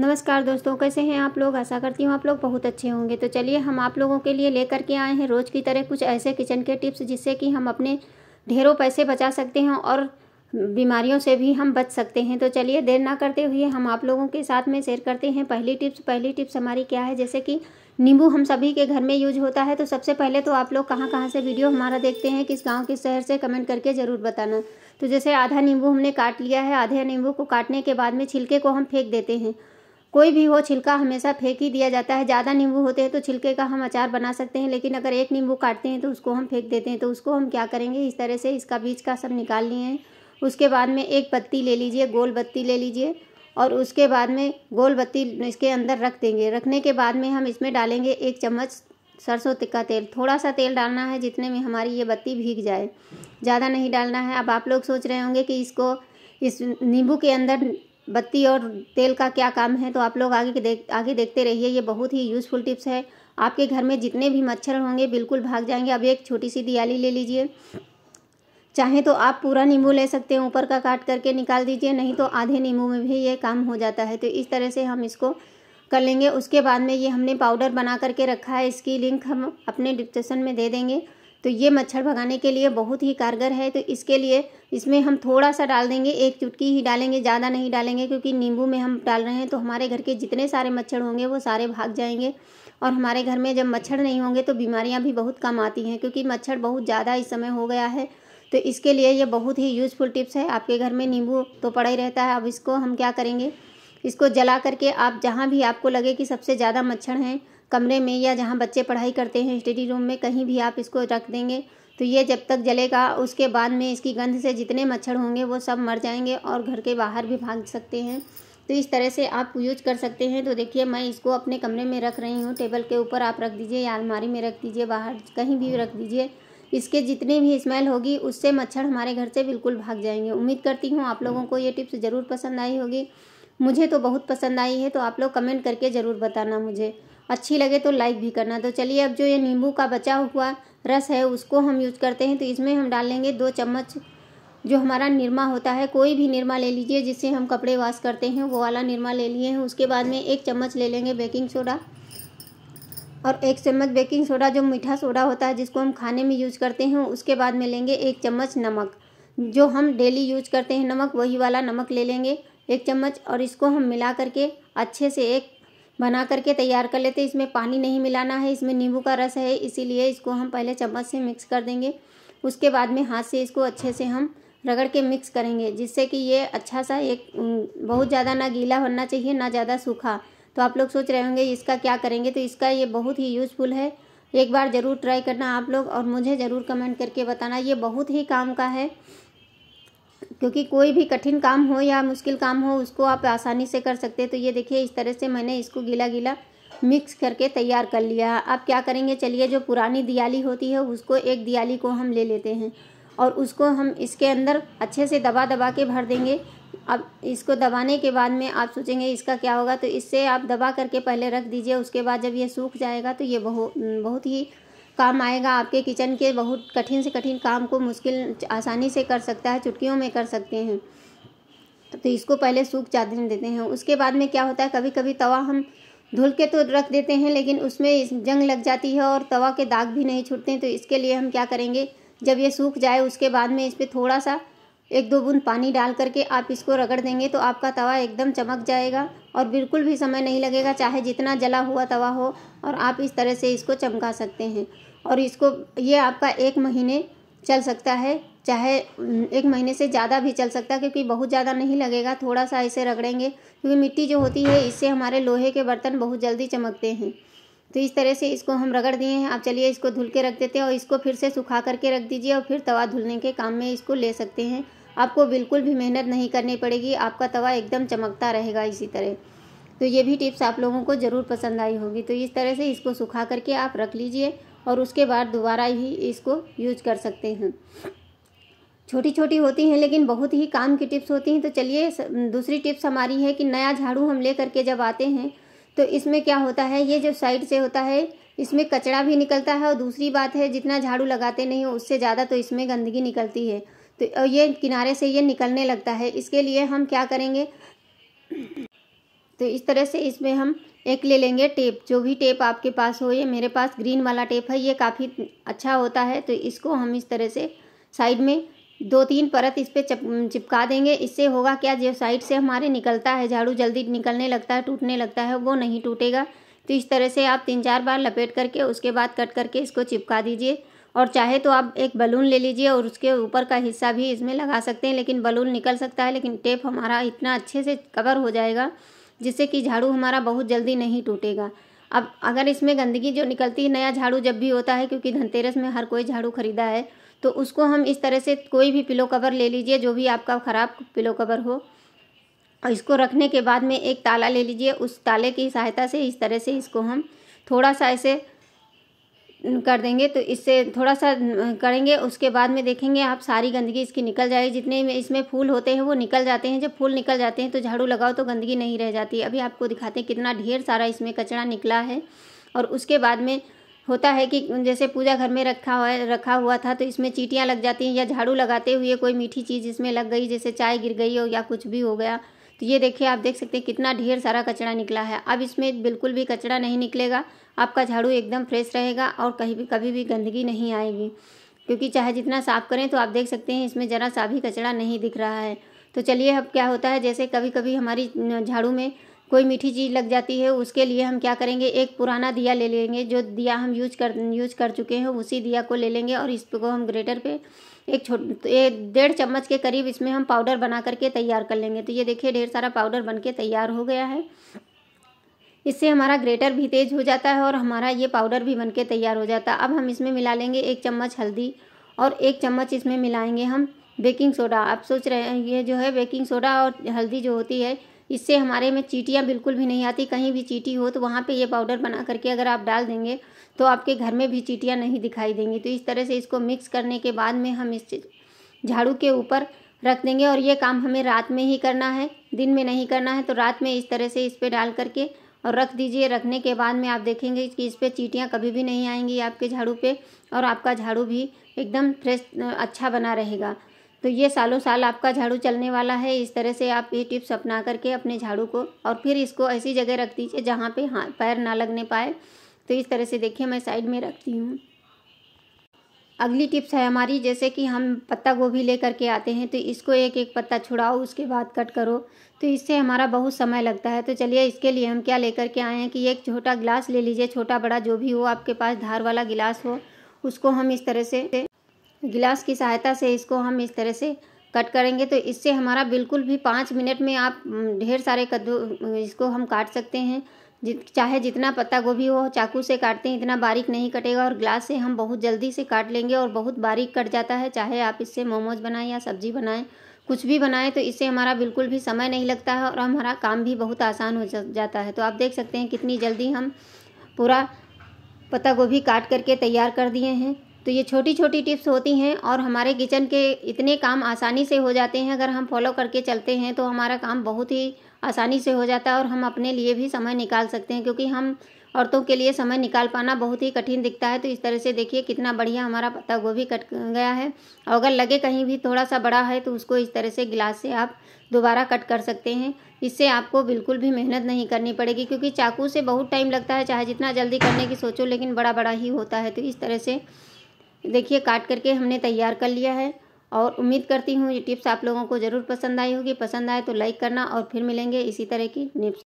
नमस्कार दोस्तों कैसे हैं आप लोग आशा करती हूँ आप लोग बहुत अच्छे होंगे तो चलिए हम आप लोगों के लिए लेकर के आए हैं रोज़ की तरह कुछ ऐसे किचन के टिप्स जिससे कि हम अपने ढेरों पैसे बचा सकते हैं और बीमारियों से भी हम बच सकते हैं तो चलिए देर ना करते हुए हम आप लोगों के साथ में शेयर करते हैं पहली टिप्स पहली टिप्स हमारी क्या है जैसे कि नींबू हम सभी के घर में यूज होता है तो सबसे पहले तो आप लोग कहाँ कहाँ से वीडियो हमारा देखते हैं किस गांव किस शहर से कमेंट करके ज़रूर बताना तो जैसे आधा नींबू हमने काट लिया है आधे नींबू को काटने के बाद में छिलके को हम फेंक देते हैं कोई भी हो छिलका हमेशा फेंक ही दिया जाता है ज़्यादा नींबू होते हैं तो छिलके का हम अचार बना सकते हैं लेकिन अगर एक नींबू काटते हैं तो उसको हम फेंक देते हैं तो उसको हम क्या करेंगे इस तरह से इसका बीज का सब निकाल लिए हैं उसके बाद में एक बत्ती ले लीजिए गोल बत्ती ले लीजिए और उसके बाद में गोल बत्ती इसके अंदर रख देंगे रखने के बाद में हम इसमें डालेंगे एक चम्मच सरसों तिक्का तेल थोड़ा सा तेल डालना है जितने में हमारी ये बत्ती भीग जाए ज़्यादा नहीं डालना है अब आप लोग सोच रहे होंगे कि इसको इस नींबू के अंदर बत्ती और तेल का क्या काम है तो आप लोग आगे देख आगे देखते रहिए ये बहुत ही यूज़फुल टिप्स है आपके घर में जितने भी मच्छर होंगे बिल्कुल भाग जाएंगे अब एक छोटी सी दियाली ले लीजिए चाहे तो आप पूरा नींबू ले सकते हैं ऊपर का काट करके निकाल दीजिए नहीं तो आधे नींबू में भी ये काम हो जाता है तो इस तरह से हम इसको कर लेंगे उसके बाद में ये हमने पाउडर बना करके रखा है इसकी लिंक हम अपने डिस्क्रिप्शन में दे देंगे तो ये मच्छर भगाने के लिए बहुत ही कारगर है तो इसके लिए इसमें हम थोड़ा सा डाल देंगे एक चुटकी ही डालेंगे ज़्यादा नहीं डालेंगे क्योंकि नींबू में हम डाल रहे हैं तो हमारे घर के जितने सारे मच्छर होंगे वो सारे भाग जाएंगे और हमारे घर में जब मच्छर नहीं होंगे तो बीमारियाँ भी बहुत कम आती हैं क्योंकि मच्छर बहुत ज़्यादा इस समय हो गया है तो इसके लिए ये बहुत ही यूज़फुल टिप्स है आपके घर में नींबू तो पड़ा ही रहता है अब इसको हम क्या करेंगे इसको जला करके आप जहाँ भी आपको लगे कि सबसे ज़्यादा मच्छर हैं कमरे में या जहाँ बच्चे पढ़ाई करते हैं स्टडी रूम में कहीं भी आप इसको रख देंगे तो ये जब तक जलेगा उसके बाद में इसकी गंध से जितने मच्छर होंगे वो सब मर जाएंगे और घर के बाहर भी भाग सकते हैं तो इस तरह से आप यूज कर सकते हैं तो देखिए मैं इसको अपने कमरे में रख रही हूँ टेबल के ऊपर आप रख दीजिए या अलमारी में रख दीजिए बाहर कहीं भी रख दीजिए इसके जितनी भी स्मेल होगी उससे मच्छर हमारे घर से बिल्कुल भाग जाएंगे उम्मीद करती हूँ आप लोगों को ये टिप्स ज़रूर पसंद आई होगी मुझे तो बहुत पसंद आई है तो आप लोग कमेंट करके ज़रूर बताना मुझे अच्छी लगे तो लाइक भी करना तो चलिए अब जो ये नींबू का बचा हुआ रस है उसको हम यूज करते हैं तो इसमें हम डाल लेंगे दो चम्मच जो हमारा निरमा होता है कोई भी निरमा ले लीजिए जिससे हम कपड़े वॉश करते हैं वो वाला निरमा ले लिए हैं उसके बाद में एक चम्मच ले लेंगे बेकिंग सोडा और एक चम्मच बेकिंग सोडा जो मीठा सोडा होता है जिसको हम खाने में यूज करते हैं उसके बाद में लेंगे एक चम्मच नमक जो हम डेली यूज करते हैं नमक वही वाला नमक ले लेंगे एक चम्मच और इसको हम मिला करके अच्छे से एक बना करके तैयार कर लेते इसमें पानी नहीं मिलाना है इसमें नींबू का रस है इसीलिए इसको हम पहले चम्मच से मिक्स कर देंगे उसके बाद में हाथ से इसको अच्छे से हम रगड़ के मिक्स करेंगे जिससे कि ये अच्छा सा एक बहुत ज़्यादा ना गीला होना चाहिए ना ज़्यादा सूखा तो आप लोग सोच रहे होंगे इसका क्या करेंगे तो इसका ये बहुत ही यूज़फुल है एक बार ज़रूर ट्राई करना आप लोग और मुझे ज़रूर कमेंट करके बताना ये बहुत ही काम का है क्योंकि कोई भी कठिन काम हो या मुश्किल काम हो उसको आप आसानी से कर सकते तो ये देखिए इस तरह से मैंने इसको गीला गीला मिक्स करके तैयार कर लिया अब क्या करेंगे चलिए जो पुरानी दियाली होती है उसको एक दियाली को हम ले लेते हैं और उसको हम इसके अंदर अच्छे से दबा दबा के भर देंगे अब इसको दबाने के बाद में आप सोचेंगे इसका क्या होगा तो इससे आप दबा करके पहले रख दीजिए उसके बाद जब ये सूख जाएगा तो ये बहुत बहुत ही काम आएगा आपके किचन के बहुत कठिन से कठिन काम को मुश्किल आसानी से कर सकता है चुटकियों में कर सकते हैं तो इसको पहले सूख चादर देते हैं उसके बाद में क्या होता है कभी कभी तवा हम धुल के तो रख देते हैं लेकिन उसमें जंग लग जाती है और तवा के दाग भी नहीं छूटते तो इसके लिए हम क्या करेंगे जब ये सूख जाए उसके बाद में इस पर थोड़ा सा एक दो बूंद पानी डाल करके आप इसको रगड़ देंगे तो आपका तवा एकदम चमक जाएगा और बिल्कुल भी समय नहीं लगेगा चाहे जितना जला हुआ तवा हो और आप इस तरह से इसको चमका सकते हैं और इसको ये आपका एक महीने चल सकता है चाहे एक महीने से ज़्यादा भी चल सकता है क्योंकि बहुत ज़्यादा नहीं लगेगा थोड़ा सा इसे रगड़ेंगे क्योंकि मिट्टी जो होती है इससे हमारे लोहे के बर्तन बहुत जल्दी चमकते हैं तो इस तरह से इसको हम रगड़ दिए हैं आप चलिए इसको धुल के रख देते हैं और इसको फिर से सुखा करके रख दीजिए और फिर तवा धुलने के काम में इसको ले सकते हैं आपको बिल्कुल भी मेहनत नहीं करनी पड़ेगी आपका तवा एकदम चमकता रहेगा इसी तरह तो ये भी टिप्स आप लोगों को ज़रूर पसंद आई होगी तो इस तरह से इसको सुखा करके आप रख लीजिए और उसके बाद दोबारा ही इसको यूज कर सकते हैं छोटी छोटी होती हैं लेकिन बहुत ही काम की टिप्स होती हैं तो चलिए दूसरी टिप्स हमारी है कि नया झाड़ू हम ले करके जब आते हैं तो इसमें क्या होता है ये जो साइड से होता है इसमें कचरा भी निकलता है और दूसरी बात है जितना झाड़ू लगाते नहीं हो उससे ज़्यादा तो इसमें गंदगी निकलती है तो ये किनारे से ये निकलने लगता है इसके लिए हम क्या करेंगे तो इस तरह से इसमें हम एक ले लेंगे टेप जो भी टेप आपके पास हो ये मेरे पास ग्रीन वाला टेप है ये काफ़ी अच्छा होता है तो इसको हम इस तरह से साइड में दो तीन परत इस पर चिपका देंगे इससे होगा क्या जो साइड से हमारे निकलता है झाड़ू जल्दी निकलने लगता है टूटने लगता है वो नहीं टूटेगा तो इस तरह से आप तीन चार बार लपेट करके उसके बाद कट करके इसको चिपका दीजिए और चाहे तो आप एक बलून ले लीजिए और उसके ऊपर का हिस्सा भी इसमें लगा सकते हैं लेकिन बलून निकल सकता है लेकिन टेप हमारा इतना अच्छे से कवर हो जाएगा जिससे कि झाड़ू हमारा बहुत जल्दी नहीं टूटेगा अब अगर इसमें गंदगी जो निकलती है नया झाड़ू जब भी होता है क्योंकि धनतेरस में हर कोई झाड़ू खरीदा है तो उसको हम इस तरह से कोई भी पिलो कवर ले लीजिए जो भी आपका ख़राब पिलो कवर हो और इसको रखने के बाद में एक ताला ले लीजिए उस ताले की सहायता से इस तरह से इसको हम थोड़ा सा ऐसे कर देंगे तो इससे थोड़ा सा करेंगे उसके बाद में देखेंगे आप सारी गंदगी इसकी निकल जाएगी जितने में इसमें फूल होते हैं वो निकल जाते हैं जब फूल निकल जाते हैं तो झाड़ू लगाओ तो गंदगी नहीं रह जाती अभी आपको दिखाते हैं कितना ढेर सारा इसमें कचरा निकला है और उसके बाद में होता है कि जैसे पूजा घर में रखा हुआ रखा हुआ था तो इसमें चीटियाँ लग जाती हैं या झाड़ू लगाते हुए कोई मीठी चीज़ इसमें लग गई जैसे चाय गिर गई हो या कुछ भी हो गया तो ये देखिए आप देख सकते हैं कितना ढेर सारा कचरा निकला है अब इसमें बिल्कुल भी कचरा नहीं निकलेगा आपका झाड़ू एकदम फ्रेश रहेगा और कहीं भी कभी भी गंदगी नहीं आएगी क्योंकि चाहे जितना साफ़ करें तो आप देख सकते हैं इसमें ज़रा सा भी कचरा नहीं दिख रहा है तो चलिए अब क्या होता है जैसे कभी कभी हमारी झाड़ू में कोई मीठी चीज़ लग जाती है उसके लिए हम क्या करेंगे एक पुराना दिया ले लेंगे जो दिया हम यूज कर यूज कर चुके हैं उसी दिया को ले लेंगे और इसको हम ग्रेटर पे एक छोट डेढ़ चम्मच के करीब इसमें हम पाउडर बना करके तैयार कर लेंगे तो ये देखिए ढेर सारा पाउडर बन के तैयार हो गया है इससे हमारा ग्रेटर भी तेज हो जाता है और हमारा ये पाउडर भी बनके तैयार हो जाता है अब हम इसमें मिला लेंगे एक चम्मच हल्दी और एक चम्मच इसमें मिलाएंगे हम बेकिंग सोडा आप सोच रहे हैं ये जो है बेकिंग सोडा और हल्दी जो होती है इससे हमारे में चीटियाँ बिल्कुल भी नहीं आती कहीं भी चीटी हो तो वहाँ पे ये पाउडर बना करके अगर आप डाल देंगे तो आपके घर में भी चीटियाँ नहीं दिखाई देंगी तो इस तरह से इसको मिक्स करने के बाद में हम इस झाड़ू के ऊपर रख देंगे और ये काम हमें रात में ही करना है दिन में नहीं करना है तो रात में इस तरह से इस पर डाल करके और रख दीजिए रखने के बाद में आप देखेंगे कि इस पर चीटियाँ कभी भी नहीं आएंगी आपके झाड़ू पे और आपका झाड़ू भी एकदम फ्रेश अच्छा बना रहेगा तो ये सालों साल आपका झाड़ू चलने वाला है इस तरह से आप ये टिप्स अपना करके अपने झाड़ू को और फिर इसको ऐसी जगह रख दीजिए जहाँ पे हाँ पैर ना लगने पाए तो इस तरह से देखिए मैं साइड में रखती हूँ अगली टिप्स है हमारी जैसे कि हम पत्ता गोभी ले करके आते हैं तो इसको एक एक पत्ता छुड़ाओ उसके बाद कट करो तो इससे हमारा बहुत समय लगता है तो चलिए इसके लिए हम क्या लेकर के आए हैं कि एक छोटा गिलास ले लीजिए छोटा बड़ा जो भी हो आपके पास धार वाला गिलास हो उसको हम इस तरह से गिलास की सहायता से इसको हम इस तरह से कट करेंगे तो इससे हमारा बिल्कुल भी पाँच मिनट में आप ढेर सारे कद्दू इसको हम काट सकते हैं जित चाहे जितना पत्ता गोभी हो चाकू से काटते हैं इतना बारीक नहीं कटेगा और ग्लास से हम बहुत जल्दी से काट लेंगे और बहुत बारीक कट जाता है चाहे आप इससे मोमोज बनाएं या सब्जी बनाएं कुछ भी बनाएं तो इससे हमारा बिल्कुल भी समय नहीं लगता है और हमारा काम भी बहुत आसान हो जाता है तो आप देख सकते हैं कितनी जल्दी हम पूरा पत्ता गोभी काट करके तैयार कर दिए हैं तो ये छोटी छोटी टिप्स होती हैं और हमारे किचन के इतने काम आसानी से हो जाते हैं अगर हम फॉलो करके चलते हैं तो हमारा काम बहुत ही आसानी से हो जाता है और हम अपने लिए भी समय निकाल सकते हैं क्योंकि हम औरतों के लिए समय निकाल पाना बहुत ही कठिन दिखता है तो इस तरह से देखिए कितना बढ़िया हमारा पत्ता गोभी कट गया है और अगर लगे कहीं भी थोड़ा सा बड़ा है तो उसको इस तरह से गिलास से आप दोबारा कट कर सकते हैं इससे आपको बिल्कुल भी मेहनत नहीं करनी पड़ेगी क्योंकि चाकू से बहुत टाइम लगता है चाहे जितना जल्दी करने की सोचो लेकिन बड़ा बड़ा ही होता है तो इस तरह से देखिए काट करके हमने तैयार कर लिया है और उम्मीद करती हूँ ये टिप्स आप लोगों को ज़रूर पसंद आई होगी पसंद आए तो लाइक करना और फिर मिलेंगे इसी तरह की निप्स